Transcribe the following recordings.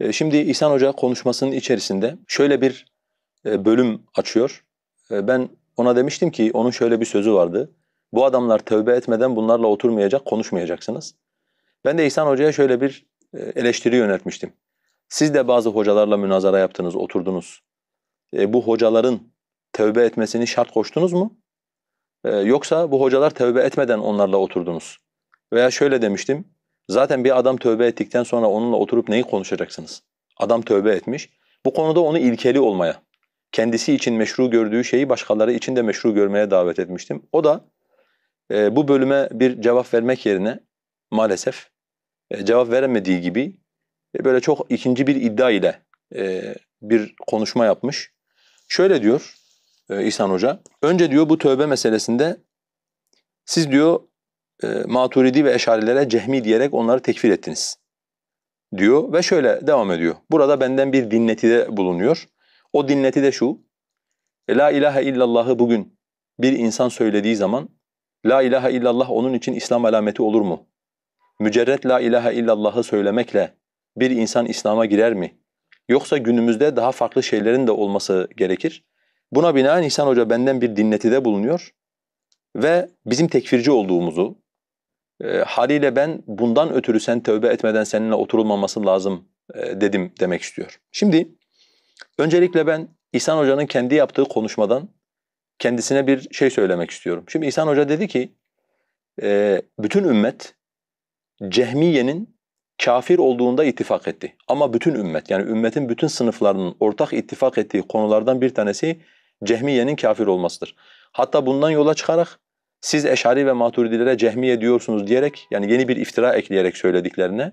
E, şimdi İhsan Hoca konuşmasının içerisinde şöyle bir e, bölüm açıyor. E, ben ona demiştim ki onun şöyle bir sözü vardı. Bu adamlar tövbe etmeden bunlarla oturmayacak, konuşmayacaksınız. Ben de İhsan Hoca'ya şöyle bir eleştiri yöneltmiştim. Siz de bazı hocalarla münazara yaptınız, oturdunuz. E, bu hocaların tövbe etmesini şart koştunuz mu? E, yoksa bu hocalar tövbe etmeden onlarla oturdunuz. Veya şöyle demiştim, Zaten bir adam tövbe ettikten sonra onunla oturup neyi konuşacaksınız? Adam tövbe etmiş. Bu konuda onu ilkeli olmaya, kendisi için meşru gördüğü şeyi başkaları için de meşru görmeye davet etmiştim. O da e, bu bölüme bir cevap vermek yerine maalesef e, cevap veremediği gibi e, böyle çok ikinci bir iddia ile e, bir konuşma yapmış. Şöyle diyor e, İhsan Hoca, önce diyor bu tövbe meselesinde siz diyor e, maturidi ve eşarilere cehmi diyerek onları tekfir ettiniz diyor ve şöyle devam ediyor. Burada benden bir de bulunuyor. O dinleti de şu. E, la ilahe illallahı bugün bir insan söylediği zaman La ilahe illallah onun için İslam alameti olur mu? Mücerret la ilahe illallahı söylemekle bir insan İslam'a girer mi? Yoksa günümüzde daha farklı şeylerin de olması gerekir. Buna binaen İhsan Hoca benden bir de bulunuyor ve bizim tekfirci olduğumuzu, e, haliyle ben bundan ötürü sen tövbe etmeden seninle oturulmaması lazım e, dedim demek istiyor. Şimdi öncelikle ben İhsan Hoca'nın kendi yaptığı konuşmadan kendisine bir şey söylemek istiyorum. Şimdi İhsan Hoca dedi ki e, bütün ümmet Cehmiye'nin kafir olduğunda ittifak etti. Ama bütün ümmet yani ümmetin bütün sınıflarının ortak ittifak ettiği konulardan bir tanesi Cehmiye'nin kafir olmasıdır. Hatta bundan yola çıkarak siz Eşari ve Maturidilere cehmiye diyorsunuz diyerek yani yeni bir iftira ekleyerek söylediklerine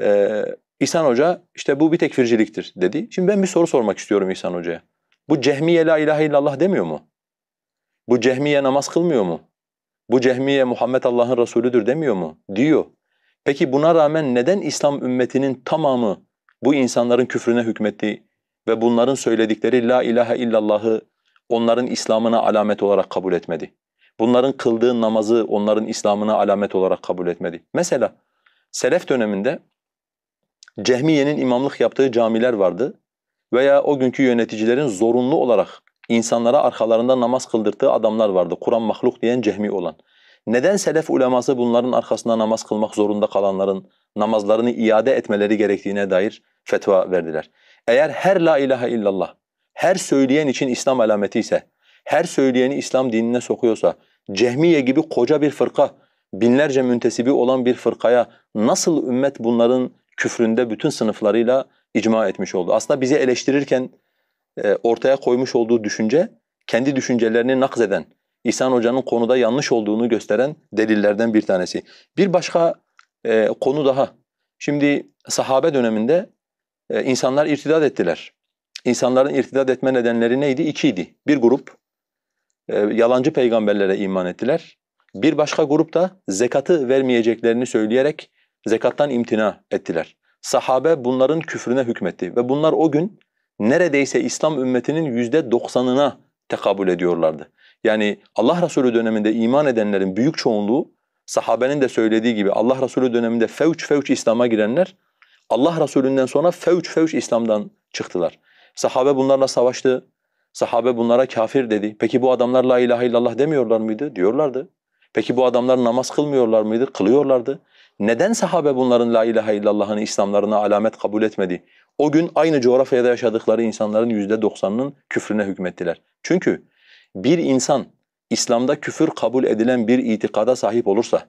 e, İhsan Hoca işte bu bir tekfirciliktir dedi. Şimdi ben bir soru sormak istiyorum İhsan Hoca'ya. Bu cehmiye la ilahe illallah demiyor mu? Bu cehmiye namaz kılmıyor mu? Bu cehmiye Muhammed Allah'ın Resulüdür demiyor mu? Diyor. Peki buna rağmen neden İslam ümmetinin tamamı bu insanların küfrüne hükmetti ve bunların söyledikleri la ilahe illallahı onların İslam'ına alamet olarak kabul etmedi? Bunların kıldığı namazı onların İslam'ına alamet olarak kabul etmedi. Mesela Selef döneminde Cehmiye'nin imamlık yaptığı camiler vardı veya o günkü yöneticilerin zorunlu olarak insanlara arkalarında namaz kıldırttığı adamlar vardı. Kur'an mahluk diyen cehmi olan. Neden selef uleması bunların arkasında namaz kılmak zorunda kalanların namazlarını iade etmeleri gerektiğine dair fetva verdiler. Eğer her la ilahe illallah her söyleyen için İslam alameti ise her söyleyeni İslam dinine sokuyorsa, Cehmiye gibi koca bir fırka, binlerce müntesibi olan bir fırkaya nasıl ümmet bunların küfründe bütün sınıflarıyla icma etmiş oldu? Aslında bizi eleştirirken e, ortaya koymuş olduğu düşünce, kendi düşüncelerini nakz eden, İhsan Hoca'nın konuda yanlış olduğunu gösteren delillerden bir tanesi. Bir başka e, konu daha. Şimdi sahabe döneminde e, insanlar irtidat ettiler. İnsanların irtidat etme nedenleri neydi? İkiydi. Bir grup ee, yalancı peygamberlere iman ettiler. Bir başka grup da zekatı vermeyeceklerini söyleyerek zekattan imtina ettiler. Sahabe bunların küfrüne hükmetti ve bunlar o gün neredeyse İslam ümmetinin yüzde doksanına tekabül ediyorlardı. Yani Allah Resulü döneminde iman edenlerin büyük çoğunluğu sahabenin de söylediği gibi Allah Resulü döneminde fevç fevç İslam'a girenler Allah Resulü'nden sonra fevç fevç İslam'dan çıktılar. Sahabe bunlarla savaştı, Sahabe bunlara kafir dedi. Peki bu adamlar la ilahe illallah demiyorlar mıydı? Diyorlardı. Peki bu adamlar namaz kılmıyorlar mıydı? Kılıyorlardı. Neden sahabe bunların la ilahe illallah'ını İslamlarına alamet kabul etmedi? O gün aynı coğrafyada yaşadıkları insanların yüzde doksanının küfrüne hükmettiler. Çünkü bir insan İslam'da küfür kabul edilen bir itikada sahip olursa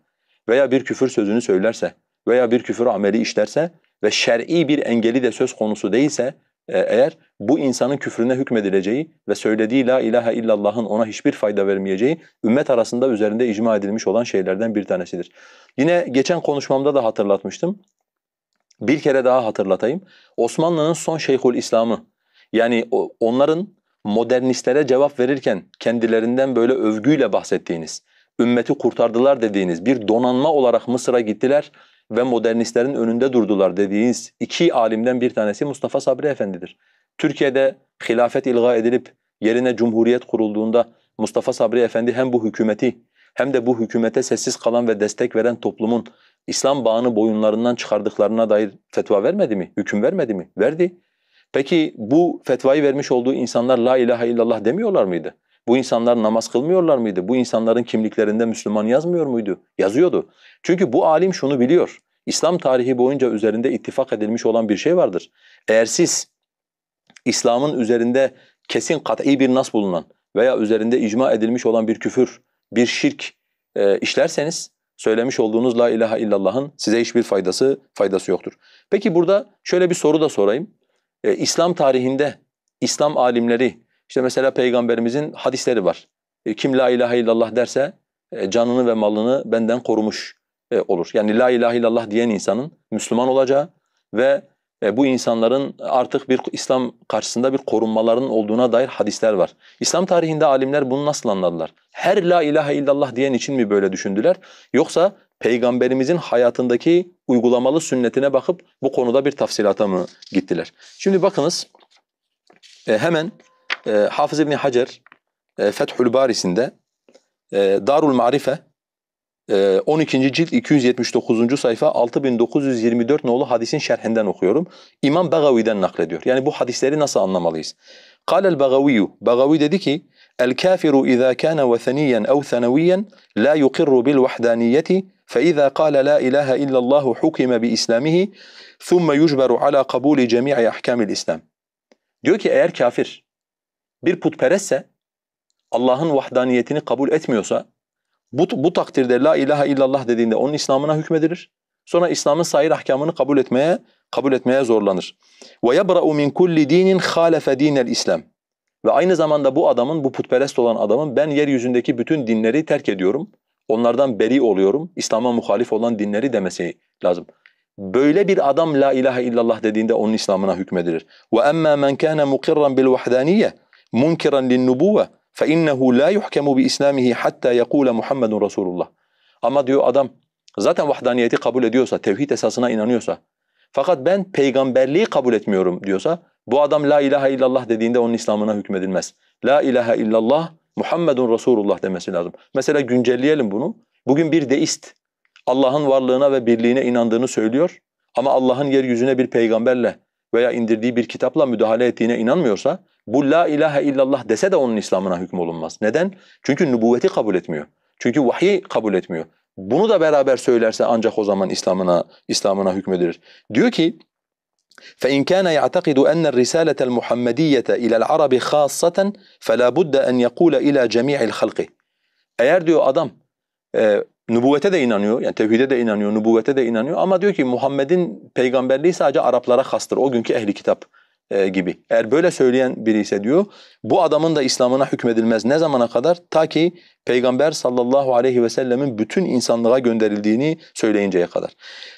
veya bir küfür sözünü söylerse veya bir küfür ameli işlerse ve şer'i bir engeli de söz konusu değilse e, eğer bu insanın küfrüne hükmedileceği ve söylediği la ilahe illallah'ın ona hiçbir fayda vermeyeceği ümmet arasında üzerinde icma edilmiş olan şeylerden bir tanesidir. Yine geçen konuşmamda da hatırlatmıştım. Bir kere daha hatırlatayım. Osmanlı'nın son Şeyhül İslam'ı yani onların modernistlere cevap verirken kendilerinden böyle övgüyle bahsettiğiniz, ümmeti kurtardılar dediğiniz bir donanma olarak Mısır'a gittiler ve modernistlerin önünde durdular dediğiniz iki alimden bir tanesi Mustafa Sabri Efendi'dir. Türkiye'de hilafet ilga edilip yerine cumhuriyet kurulduğunda Mustafa Sabri Efendi hem bu hükümeti hem de bu hükümete sessiz kalan ve destek veren toplumun İslam bağını boyunlarından çıkardıklarına dair fetva vermedi mi? Hüküm vermedi mi? Verdi. Peki bu fetvayı vermiş olduğu insanlar la ilahe illallah demiyorlar mıydı? Bu insanlar namaz kılmıyorlar mıydı? Bu insanların kimliklerinde Müslüman yazmıyor muydu? Yazıyordu. Çünkü bu alim şunu biliyor. İslam tarihi boyunca üzerinde ittifak edilmiş olan bir şey vardır. Eğer siz İslam'ın üzerinde kesin kat'i bir nas bulunan veya üzerinde icma edilmiş olan bir küfür, bir şirk e, işlerseniz söylemiş olduğunuz la ilahe illallah'ın size hiçbir faydası faydası yoktur. Peki burada şöyle bir soru da sorayım. E, İslam tarihinde İslam alimleri işte mesela peygamberimizin hadisleri var. E, kim la ilahe illallah derse e, canını ve malını benden korumuş e, olur. Yani la ilahe illallah diyen insanın Müslüman olacağı ve bu insanların artık bir İslam karşısında bir korunmalarının olduğuna dair hadisler var. İslam tarihinde alimler bunu nasıl anladılar? Her la ilahe illallah diyen için mi böyle düşündüler? Yoksa peygamberimizin hayatındaki uygulamalı sünnetine bakıp bu konuda bir tafsilata mı gittiler? Şimdi bakınız hemen e, ee, Hafız İbni Hacer e, Fethül Baris'inde e, Darul Marife e, 12. cilt 279. sayfa 6924 nolu hadisin şerhinden okuyorum. İmam Begavi'den naklediyor. Yani bu hadisleri nasıl anlamalıyız? قال البغوي Bagavi dedi ki الكافر إذا كان وثنيا أو ثانويا لا يقر بالوحدانية فإذا قال لا إله إلا الله حكم بإسلامه ثم يجبر على قبول جميع أحكام الإسلام. Diyor ki eğer kafir bir putperestse, Allah'ın vahdaniyetini kabul etmiyorsa, bu, bu takdirde la ilahe illallah dediğinde onun İslam'ına hükmedilir. Sonra İslam'ın sair ahkamını kabul etmeye kabul etmeye zorlanır. Ve yabra'u min kulli dinin halefe dinel İslam. Ve aynı zamanda bu adamın, bu putperest olan adamın ben yeryüzündeki bütün dinleri terk ediyorum. Onlardan beri oluyorum. İslam'a muhalif olan dinleri demesi lazım. Böyle bir adam la ilahe illallah dediğinde onun İslam'ına hükmedilir. Ve emmâ men kâne mukirran bil vahdaniyye munkiran linnubuvve fe innehu la yuhkemu bi islamihi hatta yekule Muhammedun Ama diyor adam zaten vahdaniyeti kabul ediyorsa, tevhid esasına inanıyorsa fakat ben peygamberliği kabul etmiyorum diyorsa bu adam la ilahe illallah dediğinde onun İslam'ına hükmedilmez. La ilahe illallah Muhammedun Resulullah demesi lazım. Mesela güncelleyelim bunu. Bugün bir deist Allah'ın varlığına ve birliğine inandığını söylüyor ama Allah'ın yeryüzüne bir peygamberle veya indirdiği bir kitapla müdahale ettiğine inanmıyorsa bu la ilahe illallah dese de onun İslam'ına hüküm olunmaz. Neden? Çünkü nübüvveti kabul etmiyor. Çünkü vahyi kabul etmiyor. Bunu da beraber söylerse ancak o zaman İslam'ına İslam'ına hükmedilir. Diyor ki فإن كان يعتقد أن الرسالة المحمدية إلى العرب خاصة فلا بد أن يقول إلى جميع الخلق. Eğer diyor adam e, nübüvvete de inanıyor. Yani tevhide de inanıyor, nübüvvete de inanıyor. Ama diyor ki Muhammed'in peygamberliği sadece Araplara hastır. O günkü ehli kitap e, gibi. Eğer böyle söyleyen biri ise diyor bu adamın da İslam'ına hükmedilmez. Ne zamana kadar? Ta ki Peygamber sallallahu aleyhi ve sellemin bütün insanlığa gönderildiğini söyleyinceye kadar.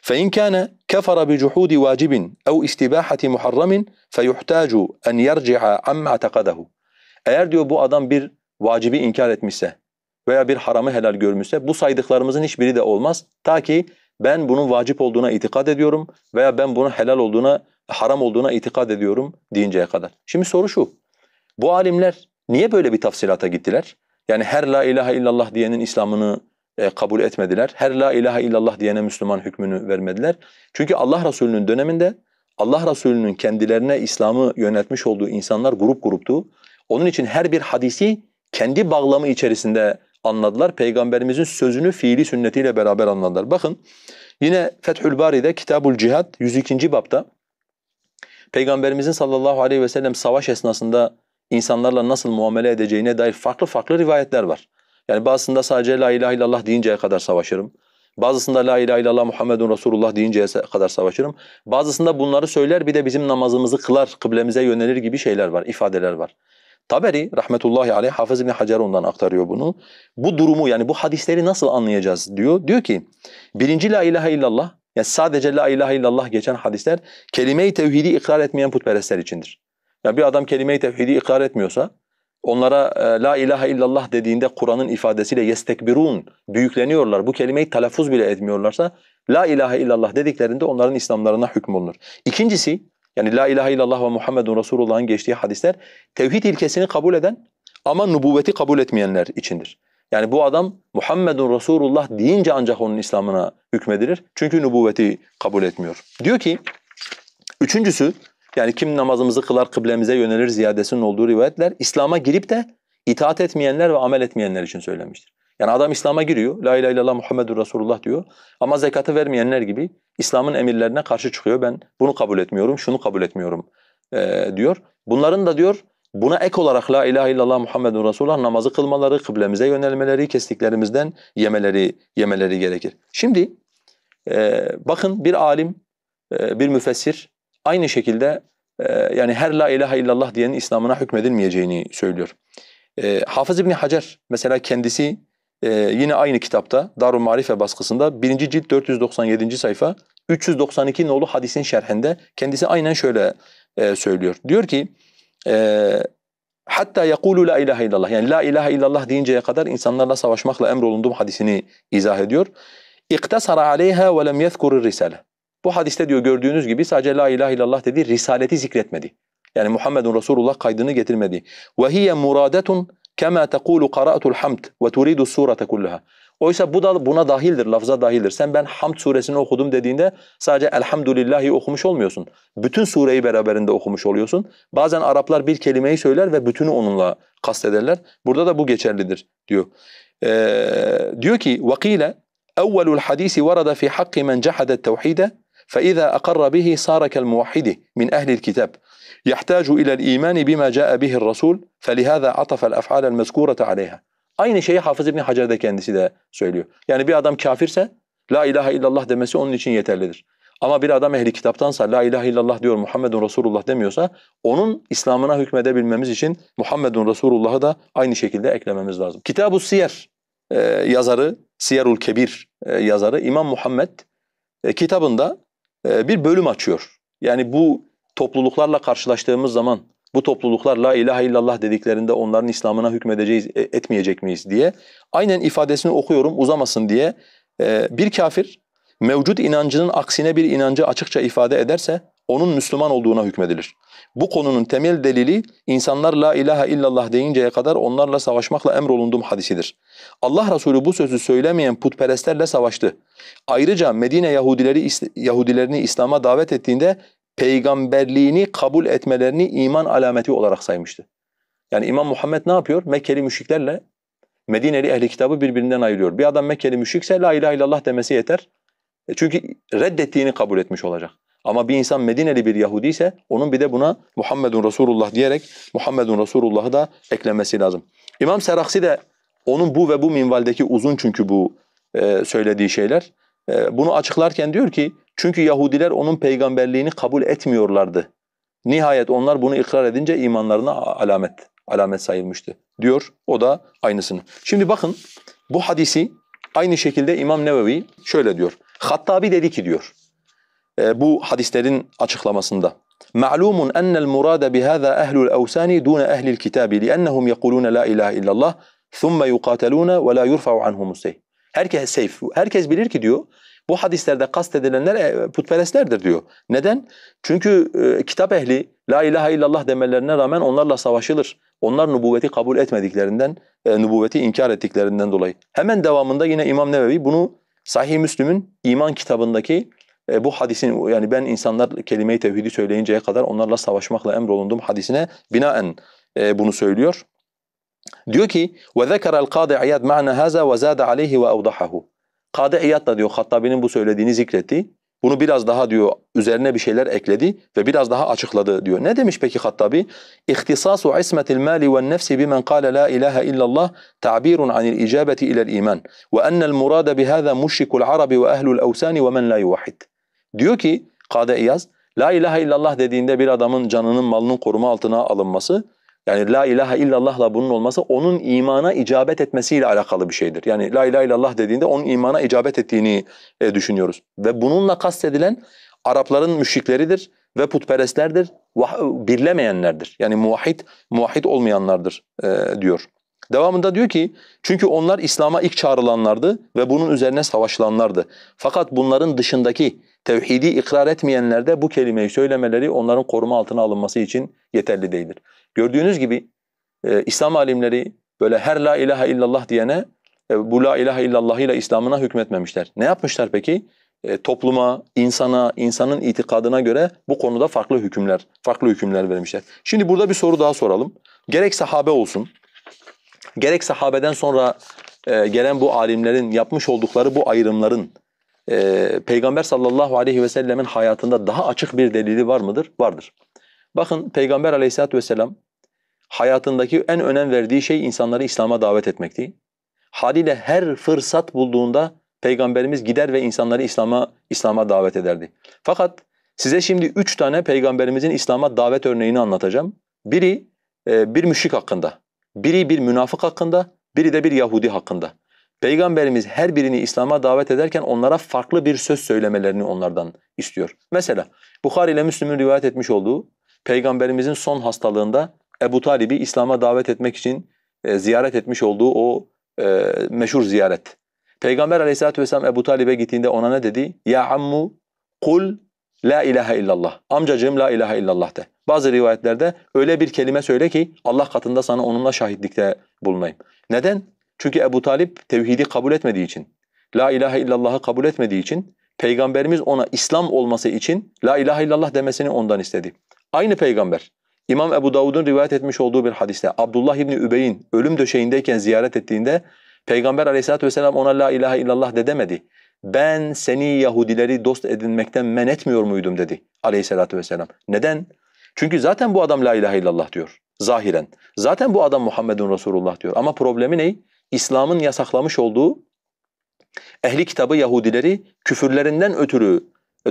فَاِنْ كَانَ كَفَرَ بِجُحُودِ وَاجِبٍ اَوْ اِسْتِبَاحَةِ مُحَرَّمٍ فَيُحْتَاجُ اَنْ يَرْجِعَ عَمْ اَعْتَقَدَهُ Eğer diyor bu adam bir vacibi inkar etmişse veya bir haramı helal görmüşse bu saydıklarımızın hiçbiri de olmaz. Ta ki ben bunun vacip olduğuna itikad ediyorum veya ben bunun helal olduğuna, haram olduğuna itikad ediyorum deyinceye kadar. Şimdi soru şu, bu alimler niye böyle bir tafsilata gittiler? Yani her la ilahe illallah diyenin İslam'ını e, kabul etmediler. Her la ilahe illallah diyene Müslüman hükmünü vermediler. Çünkü Allah Resulü'nün döneminde Allah Resulü'nün kendilerine İslam'ı yönetmiş olduğu insanlar grup gruptu. Onun için her bir hadisi kendi bağlamı içerisinde anladılar. Peygamberimizin sözünü fiili sünnetiyle beraber anladılar. Bakın yine Fethül Bari'de Kitabul Cihad 102. babda Peygamberimizin sallallahu aleyhi ve sellem savaş esnasında insanlarla nasıl muamele edeceğine dair farklı farklı rivayetler var. Yani bazısında sadece la ilahe illallah deyinceye kadar savaşırım. Bazısında la ilahe illallah Muhammedun Resulullah deyinceye kadar savaşırım. Bazısında bunları söyler bir de bizim namazımızı kılar, kıblemize yönelir gibi şeyler var, ifadeler var. Taberi rahmetullahi aleyh Hafız İbni Hacer ondan aktarıyor bunu. Bu durumu yani bu hadisleri nasıl anlayacağız diyor. Diyor ki birinci la ilahe illallah yani sadece la ilahe illallah geçen hadisler kelime-i tevhidi ikrar etmeyen putperestler içindir. Yani bir adam kelime-i tevhidi ikrar etmiyorsa onlara e, la ilahe illallah dediğinde Kur'an'ın ifadesiyle yestekbirun büyükleniyorlar. Bu kelimeyi telaffuz bile etmiyorlarsa la ilahe illallah dediklerinde onların İslamlarına hükmolunur. İkincisi yani la ilahe illallah ve Muhammedun Resulullah'ın geçtiği hadisler tevhid ilkesini kabul eden ama nubuvveti kabul etmeyenler içindir. Yani bu adam Muhammedun Resulullah deyince ancak onun İslam'ına hükmedilir. Çünkü nubuvveti kabul etmiyor. Diyor ki üçüncüsü yani kim namazımızı kılar kıblemize yönelir ziyadesinin olduğu rivayetler İslam'a girip de itaat etmeyenler ve amel etmeyenler için söylenmiştir. Yani adam İslam'a giriyor. La ilahe illallah Muhammedur Resulullah diyor. Ama zekatı vermeyenler gibi İslam'ın emirlerine karşı çıkıyor. Ben bunu kabul etmiyorum, şunu kabul etmiyorum e, diyor. Bunların da diyor Buna ek olarak la ilahe illallah Muhammedur Resulullah namazı kılmaları, kıblemize yönelmeleri, kestiklerimizden yemeleri yemeleri gerekir. Şimdi e, bakın bir alim, e, bir müfessir aynı şekilde e, yani her la ilahe illallah diyenin İslam'ına hükmedilmeyeceğini söylüyor. E, Hafız İbni Hacer mesela kendisi ee, yine aynı kitapta Darul Marife baskısında 1. cilt 497. sayfa 392 nolu hadisin şerhinde kendisi aynen şöyle e, söylüyor. Diyor ki e, hatta yakulu la ilahe illallah yani la ilahe illallah deyinceye kadar insanlarla savaşmakla emrolundum hadisini izah ediyor. İktasara aleyha ve lem yezkurur risale. Bu hadiste diyor gördüğünüz gibi sadece la ilahe illallah dedi risaleti zikretmedi. Yani Muhammedun Resulullah kaydını getirmedi. Ve hiye muradetun Kema tekulu qara'tul hamd ve turidu surete kullaha. Oysa bu da buna dahildir, lafza dahildir. Sen ben Hamd suresini okudum dediğinde sadece Elhamdülillahi okumuş olmuyorsun. Bütün sureyi beraberinde okumuş oluyorsun. Bazen Araplar bir kelimeyi söyler ve bütünü onunla kastederler. Burada da bu geçerlidir diyor. Ee, diyor ki وَقِيلَ اَوَّلُ الْحَد۪يسِ وَرَدَ فِي حَقِّ مَنْ جَحَدَ التَّوْحِيدَ فإذا أقر به صار كالموحد من أهل الكتاب يحتاج إلى الإيمان بما جاء به الرسول فلهذا عطف الأفعال المذكورة عليها Aynı şeyi Hafız İbni Hacer de kendisi de söylüyor. Yani bir adam kafirse La ilahe illallah demesi onun için yeterlidir. Ama bir adam ehli kitaptansa La ilahe illallah diyor Muhammedun Resulullah demiyorsa onun İslam'ına hükmedebilmemiz için Muhammedun Resulullah'ı da aynı şekilde eklememiz lazım. Kitab-ı Siyer e, yazarı, Siyerul Kebir e, yazarı İmam Muhammed e, kitabında e, bir bölüm açıyor. Yani bu topluluklarla karşılaştığımız zaman bu topluluklar la ilahe illallah dediklerinde onların İslam'ına hükmedeceğiz, e, etmeyecek miyiz diye. Aynen ifadesini okuyorum uzamasın diye. E, bir kafir mevcut inancının aksine bir inancı açıkça ifade ederse onun Müslüman olduğuna hükmedilir. Bu konunun temel delili insanlar la ilahe illallah deyinceye kadar onlarla savaşmakla emrolundum hadisidir. Allah Resulü bu sözü söylemeyen putperestlerle savaştı. Ayrıca Medine Yahudileri Yahudilerini İslam'a davet ettiğinde peygamberliğini kabul etmelerini iman alameti olarak saymıştı. Yani İmam Muhammed ne yapıyor? Mekkeli müşriklerle Medineli ehli kitabı birbirinden ayırıyor. Bir adam Mekkeli müşrikse la ilahe illallah demesi yeter. E çünkü reddettiğini kabul etmiş olacak. Ama bir insan Medineli bir Yahudi ise onun bir de buna Muhammedun Resulullah diyerek Muhammedun Resulullah'ı da eklemesi lazım. İmam Seraksi de onun bu ve bu minvaldeki uzun çünkü bu e, söylediği şeyler. E, bunu açıklarken diyor ki çünkü Yahudiler onun peygamberliğini kabul etmiyorlardı. Nihayet onlar bunu ikrar edince imanlarına alamet alamet sayılmıştı diyor. O da aynısını. Şimdi bakın bu hadisi aynı şekilde İmam Nevevi şöyle diyor. Hattabi dedi ki diyor e, bu hadislerin açıklamasında. Ma'lumun enel murade bihaza ehlul evsani dun ehlil kitabi li'ennahum yekuluna la ilahe illallah thumma yuqataluna ve la yurfa'u anhum seyf. Herkes seyf. Herkes bilir ki diyor bu hadislerde kastedilenler e, putperestlerdir diyor. Neden? Çünkü e, kitap ehli la ilahe illallah demelerine rağmen onlarla savaşılır. Onlar nubuvveti kabul etmediklerinden, e, nubuvveti inkar ettiklerinden dolayı. Hemen devamında yine İmam Nevevi bunu Sahih Müslüm'ün iman kitabındaki e, bu hadisin yani ben insanlar kelime-i tevhidi söyleyinceye kadar onlarla savaşmakla emrolundum hadisine binaen e, bunu söylüyor. Diyor ki وَذَكَرَ الْقَادِ عِيَادْ مَعْنَ هَذَا وَزَادَ عَلَيْهِ وَاَوْضَحَهُ Kade İyad da diyor Hattabi'nin bu söylediğini zikretti. Bunu biraz daha diyor üzerine bir şeyler ekledi ve biraz daha açıkladı diyor. Ne demiş peki Hattabi? İhtisasu ismetil mali ve nefsi bimen kâle la ilahe illallah ta'birun anil icabeti ilel iman ve ennel murade bihâzâ müşrikul arabi ve ehlul evsâni ve men la yuvahid. Diyor ki Kade İyaz, La ilahe illallah dediğinde bir adamın canının malının koruma altına alınması, yani la ilahe illallahla bunun olması onun imana icabet etmesiyle alakalı bir şeydir. Yani la ilahe illallah dediğinde onun imana icabet ettiğini e, düşünüyoruz. Ve bununla kastedilen Arapların müşrikleridir ve putperestlerdir, birlemeyenlerdir. Yani muvahhid, muvahhid olmayanlardır e, diyor. Devamında diyor ki çünkü onlar İslam'a ilk çağrılanlardı ve bunun üzerine savaşılanlardı. Fakat bunların dışındaki tevhidi ikrar etmeyenler de bu kelimeyi söylemeleri onların koruma altına alınması için yeterli değildir. Gördüğünüz gibi e, İslam alimleri böyle her la ilahe illallah diyene e, bu la ilahe illallah ile İslam'ına hükmetmemişler. Ne yapmışlar peki? E, topluma, insana, insanın itikadına göre bu konuda farklı hükümler, farklı hükümler vermişler. Şimdi burada bir soru daha soralım. Gerek sahabe olsun, gerek sahabeden sonra e, gelen bu alimlerin yapmış oldukları bu ayrımların e, Peygamber sallallahu aleyhi ve sellemin hayatında daha açık bir delili var mıdır? Vardır. Bakın Peygamber aleyhissalatü vesselam hayatındaki en önem verdiği şey insanları İslam'a davet etmekti. Haliyle her fırsat bulduğunda Peygamberimiz gider ve insanları İslam'a İslam'a davet ederdi. Fakat size şimdi üç tane Peygamberimizin İslam'a davet örneğini anlatacağım. Biri e, bir müşrik hakkında. Biri bir münafık hakkında, biri de bir Yahudi hakkında. Peygamberimiz her birini İslam'a davet ederken onlara farklı bir söz söylemelerini onlardan istiyor. Mesela Bukhari ile Müslüm'ün rivayet etmiş olduğu Peygamberimizin son hastalığında Ebu Talib'i İslam'a davet etmek için e, ziyaret etmiş olduğu o e, meşhur ziyaret. Peygamber aleyhissalatü vesselam Ebu Talib'e gittiğinde ona ne dedi? Ya ammu kul La ilahe illallah. Amcacığım la ilahe illallah de. Bazı rivayetlerde öyle bir kelime söyle ki Allah katında sana onunla şahitlikte bulunayım. Neden? Çünkü Ebu Talip tevhidi kabul etmediği için, la ilahe illallah'ı kabul etmediği için, peygamberimiz ona İslam olması için la ilahe illallah demesini ondan istedi. Aynı peygamber İmam Ebu Davud'un rivayet etmiş olduğu bir hadiste Abdullah İbni Übey'in ölüm döşeğindeyken ziyaret ettiğinde Peygamber aleyhissalatü vesselam ona la ilahe illallah de demedi ben seni Yahudileri dost edinmekten men etmiyor muydum dedi aleyhissalatü vesselam. Neden? Çünkü zaten bu adam la ilahe illallah diyor zahiren. Zaten bu adam Muhammedun Resulullah diyor ama problemi ne? İslam'ın yasaklamış olduğu ehli kitabı Yahudileri küfürlerinden ötürü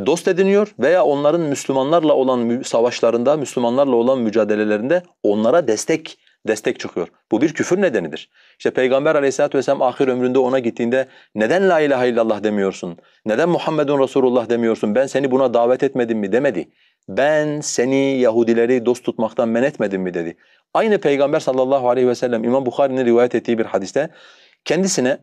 dost ediniyor veya onların Müslümanlarla olan savaşlarında, Müslümanlarla olan mücadelelerinde onlara destek destek çıkıyor. Bu bir küfür nedenidir. İşte Peygamber aleyhissalatü vesselam ahir ömründe ona gittiğinde neden la ilahe illallah demiyorsun? Neden Muhammedun Resulullah demiyorsun? Ben seni buna davet etmedim mi demedi. Ben seni Yahudileri dost tutmaktan men etmedim mi dedi. Aynı Peygamber sallallahu aleyhi ve sellem İmam Bukhari'nin rivayet ettiği bir hadiste kendisine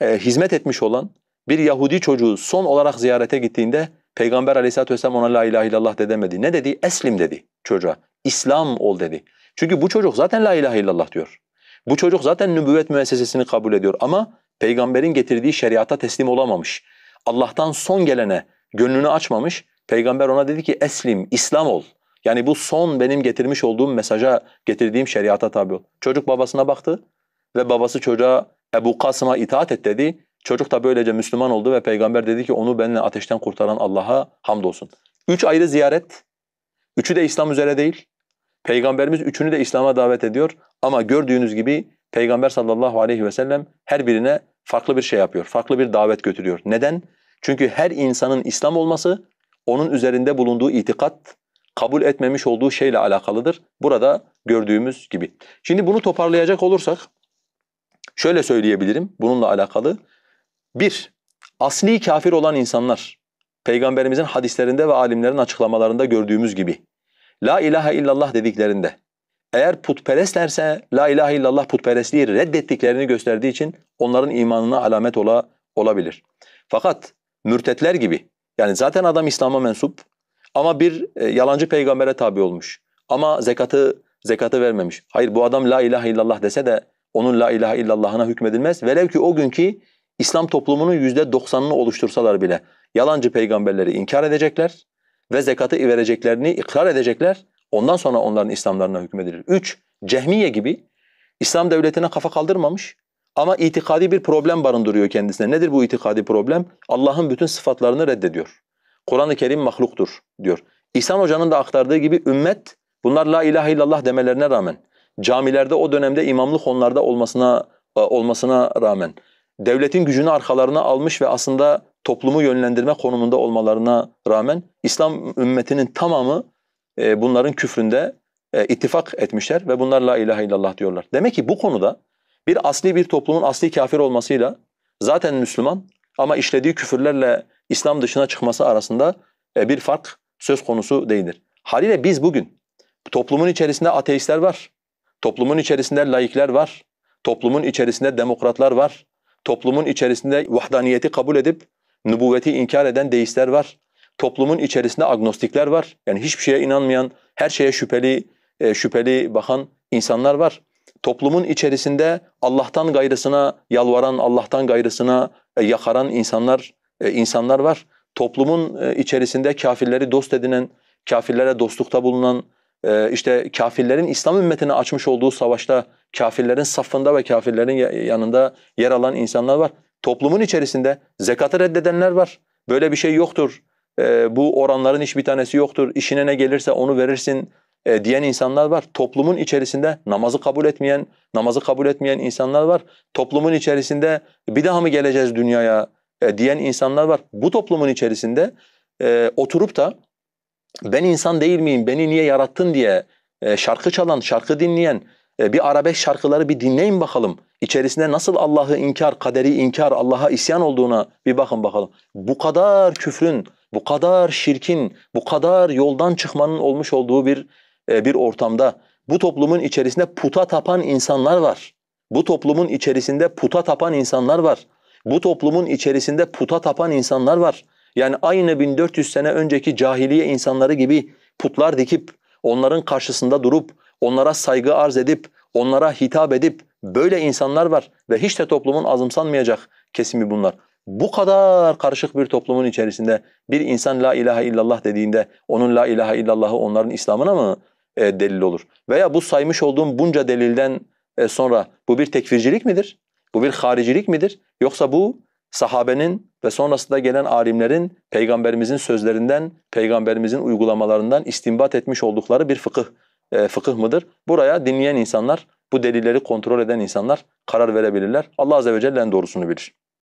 e, hizmet etmiş olan bir Yahudi çocuğu son olarak ziyarete gittiğinde Peygamber aleyhissalatü vesselam ona la ilahe illallah dedemedi. Ne dedi? Eslim dedi çocuğa. İslam ol dedi. Çünkü bu çocuk zaten la ilahe illallah diyor. Bu çocuk zaten nübüvvet müessesesini kabul ediyor ama peygamberin getirdiği şeriata teslim olamamış. Allah'tan son gelene gönlünü açmamış. Peygamber ona dedi ki eslim, İslam ol. Yani bu son benim getirmiş olduğum mesaja, getirdiğim şeriata tabi ol. Çocuk babasına baktı ve babası çocuğa Ebu Kasım'a itaat et dedi. Çocuk da böylece Müslüman oldu ve peygamber dedi ki onu benimle ateşten kurtaran Allah'a hamdolsun. Üç ayrı ziyaret, üçü de İslam üzere değil. Peygamberimiz üçünü de İslam'a davet ediyor ama gördüğünüz gibi Peygamber sallallahu aleyhi ve sellem her birine farklı bir şey yapıyor, farklı bir davet götürüyor. Neden? Çünkü her insanın İslam olması onun üzerinde bulunduğu itikat, kabul etmemiş olduğu şeyle alakalıdır. Burada gördüğümüz gibi. Şimdi bunu toparlayacak olursak şöyle söyleyebilirim bununla alakalı. Bir, asli kafir olan insanlar peygamberimizin hadislerinde ve alimlerin açıklamalarında gördüğümüz gibi La ilahe illallah dediklerinde eğer putperestlerse la ilahe illallah putperestliği reddettiklerini gösterdiği için onların imanına alamet ola, olabilir. Fakat mürtetler gibi yani zaten adam İslam'a mensup ama bir e, yalancı peygambere tabi olmuş. Ama zekatı zekatı vermemiş. Hayır bu adam la ilahe illallah dese de onun la ilahe illallah'ına hükmedilmez. Velev ki o günkü İslam toplumunun yüzde doksanını oluştursalar bile yalancı peygamberleri inkar edecekler ve zekatı vereceklerini ikrar edecekler. Ondan sonra onların İslamlarına hükmedilir. Üç, Cehmiye gibi İslam devletine kafa kaldırmamış ama itikadi bir problem barındırıyor kendisine. Nedir bu itikadi problem? Allah'ın bütün sıfatlarını reddediyor. Kur'an-ı Kerim mahluktur diyor. İhsan Hoca'nın da aktardığı gibi ümmet bunlar la ilahe illallah demelerine rağmen camilerde o dönemde imamlık onlarda olmasına e, olmasına rağmen devletin gücünü arkalarına almış ve aslında toplumu yönlendirme konumunda olmalarına rağmen İslam ümmetinin tamamı e, bunların küfründe e, ittifak etmişler ve bunlar la ilahe illallah diyorlar. Demek ki bu konuda bir asli bir toplumun asli kafir olmasıyla zaten Müslüman ama işlediği küfürlerle İslam dışına çıkması arasında e, bir fark söz konusu değildir. Haliyle biz bugün toplumun içerisinde ateistler var, toplumun içerisinde laikler var, toplumun içerisinde demokratlar var, toplumun içerisinde vahdaniyeti kabul edip Nübüvveti inkar eden deistler var. Toplumun içerisinde agnostikler var. Yani hiçbir şeye inanmayan, her şeye şüpheli e, şüpheli bakan insanlar var. Toplumun içerisinde Allah'tan gayrısına yalvaran, Allah'tan gayrısına e, yakaran insanlar e, insanlar var. Toplumun e, içerisinde kafirleri dost edinen, kafirlere dostlukta bulunan, e, işte kafirlerin İslam ümmetine açmış olduğu savaşta kafirlerin safında ve kafirlerin yanında yer alan insanlar var. Toplumun içerisinde zekatı reddedenler var. Böyle bir şey yoktur. E, bu oranların hiç bir tanesi yoktur. İşine ne gelirse onu verirsin e, diyen insanlar var. Toplumun içerisinde namazı kabul etmeyen, namazı kabul etmeyen insanlar var. Toplumun içerisinde bir daha mı geleceğiz dünyaya e, diyen insanlar var. Bu toplumun içerisinde e, oturup da ben insan değil miyim, beni niye yarattın diye e, şarkı çalan, şarkı dinleyen, ee, bir arabesk şarkıları bir dinleyin bakalım. İçerisinde nasıl Allah'ı inkar, kaderi inkar, Allah'a isyan olduğuna bir bakın bakalım. Bu kadar küfrün, bu kadar şirkin, bu kadar yoldan çıkmanın olmuş olduğu bir e, bir ortamda bu toplumun içerisinde puta tapan insanlar var. Bu toplumun içerisinde puta tapan insanlar var. Bu toplumun içerisinde puta tapan insanlar var. Yani aynı 1400 sene önceki cahiliye insanları gibi putlar dikip onların karşısında durup onlara saygı arz edip, onlara hitap edip böyle insanlar var ve hiç de toplumun azımsanmayacak kesimi bunlar. Bu kadar karışık bir toplumun içerisinde bir insan la ilahe illallah dediğinde onun la ilahe illallahı onların İslam'ına mı e, delil olur? Veya bu saymış olduğum bunca delilden e, sonra bu bir tekfircilik midir? Bu bir haricilik midir? Yoksa bu sahabenin ve sonrasında gelen alimlerin peygamberimizin sözlerinden, peygamberimizin uygulamalarından istinbat etmiş oldukları bir fıkıh e, fıkıh mıdır? Buraya dinleyen insanlar, bu delilleri kontrol eden insanlar karar verebilirler. Allah Azze ve Celle'nin doğrusunu bilir.